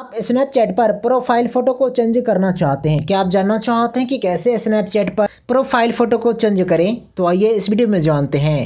आप स्नैपचैट पर profile photo को चेंज करना चाहते हैं क्या आप जानना चाहते हैं कि कैसे स्नैपचैट पर प्रोफाइल फ़ोटो को चेंज करें तो आइए इस वीडियो में जानते हैं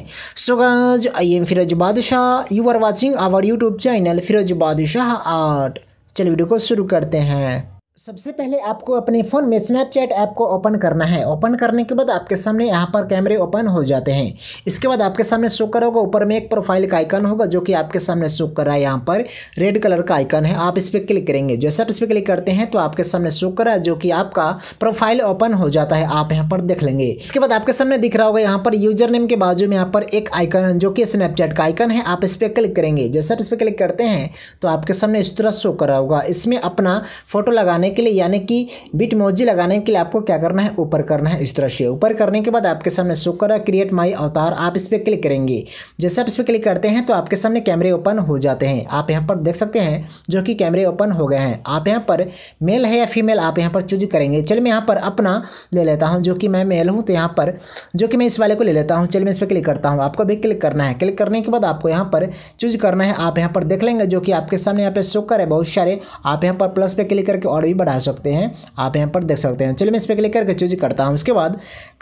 सुगंज आई am Firoz Badshah you are watching our YouTube channel Firoz Badshah art चलिए वीडियो को शुरू करते हैं सबसे पहले आपको अपने फ़ोन में स्नैपचैट ऐप को ओपन करना है ओपन करने के बाद आपके सामने यहाँ पर कैमरे ओपन हो जाते हैं इसके बाद आपके सामने शो कर होगा ऊपर में एक प्रोफाइल का आइकन होगा जो कि आपके सामने शो कर रहा है यहाँ पर रेड कलर का आइकन है आप इस पर क्लिक करेंगे जैसे आप इस पर क्लिक करते हैं तो आपके सामने शो कर रहा है जो कि आपका प्रोफाइल ओपन हो जाता है आप यहाँ पर देख लेंगे इसके बाद आपके सामने दिख रहा होगा यहाँ पर यूजर नेम के बाजू में यहाँ पर एक आइकन जो कि स्नैपचैट का आइकन है आप इस पर क्लिक करेंगे जैसे आप इस पर क्लिक करते हैं तो आपके सामने इस तरह शो कर रहा होगा इसमें अपना फोटो लगाने के लिए यानी कि बिट मोजी लगाने के लिए आपको क्या करना है ऊपर करना है इस तरह से ऊपर करने के बाद आपके सामने शो कर क्रिएट माई अवतार आप इस पर क्लिक करेंगे जैसे आप इस पर क्लिक करते हैं तो आपके सामने कैमरे ओपन हो जाते हैं आप यहाँ पर देख सकते हैं जो कि कैमरे ओपन हो गए हैं आप यहाँ पर मेल है या फीमेल आप यहाँ पर चूज करेंगे चलिए मैं यहाँ पर अपना ले लेता हूँ जो कि मैं मेल हूँ तो यहाँ पर जो कि मैं इस वाले को ले लेता हूँ चलिए मैं इस पर क्लिक करता हूँ आपको भी क्लिक करना है क्लिक करने के बाद आपको यहाँ पर चूज करना है आप यहाँ पर देख लेंगे जो कि आपके सामने यहाँ पे शो कर है बहुत सारे आप यहाँ पर प्लस पे क्लिक करके और भी बढ़ा सकते हैं आप यहाँ पर देख सकते हैं चलिए मैं इस पर क्लिक करके चूज करता हूँ उसके बाद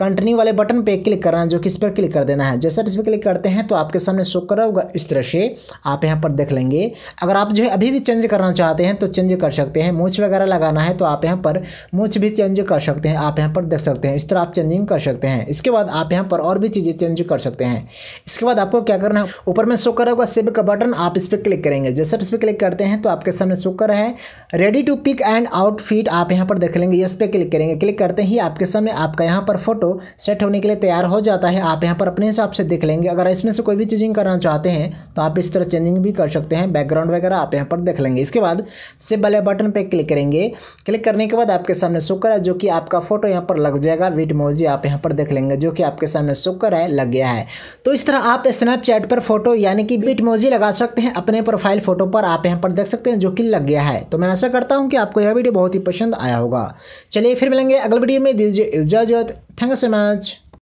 कंटिन्यू वाले बटन पर क्लिक करना है जो कि इस पर क्लिक कर देना है जैसे आप इस पर क्लिक करते हैं तो आपके सामने शो करा होगा इस तरह से आप यहाँ पर देख लेंगे अगर आप जो है अभी भी चेंज करना चाहते हैं तो चेंज कर सकते हैं मूछ वगैरह लगाना है तो आप यहाँ पर मूछ भी चेंज कर सकते हैं आप यहाँ पर देख सकते हैं इस तरह आप चेंजिंग कर सकते हैं इसके बाद आप यहाँ पर और भी चीज़ें चेंज कर सकते हैं इसके बाद आपको क्या करना है ऊपर में शो करा होगा सेब का बटन आप इस पर क्लिक करेंगे जैसे आप इस पर क्लिक करते हैं तो आपके सामने शो कर है ready to pick and outfit आप यहाँ पर देख लेंगे इस पर क्लिक करेंगे क्लिक करते ही आपके सामने आपका यहाँ पर फोटो सेट होने के लिए तैयार हो जाता है आप यहाँ पर अपने हिसाब से देख लेंगे अगर इसमें से कोई भी चेंजिंग करना चाहते हैं तो आप इस तरह चेंजिंग भी कर सकते हैं बैकग्राउंड वगैरह आप यहाँ पर देख लेंगे इसके बाद से बले बटन पर क्लिक करेंगे क्लिक करने के बाद आपके सामने शुक्र है जो कि आपका फोटो यहाँ पर लग जाएगा विट मोजी आप यहाँ पर देख लेंगे जो कि आपके सामने शुक्र है लग गया है तो इस तरह आप स्नैपचैट पर फोटो यानी कि विट मोजी लगा सकते हैं अपने प्रोफाइल फोटो पर आप यहाँ पर देख सकते हैं जो कि लग गया है तो मैं ऐसा करता हूँ कि आपको यह वीडियो वीडियो बहुत ही पसंद आया होगा चलिए फिर मिलेंगे अगले वीडियो में दीजिए इजाजत यू सो मच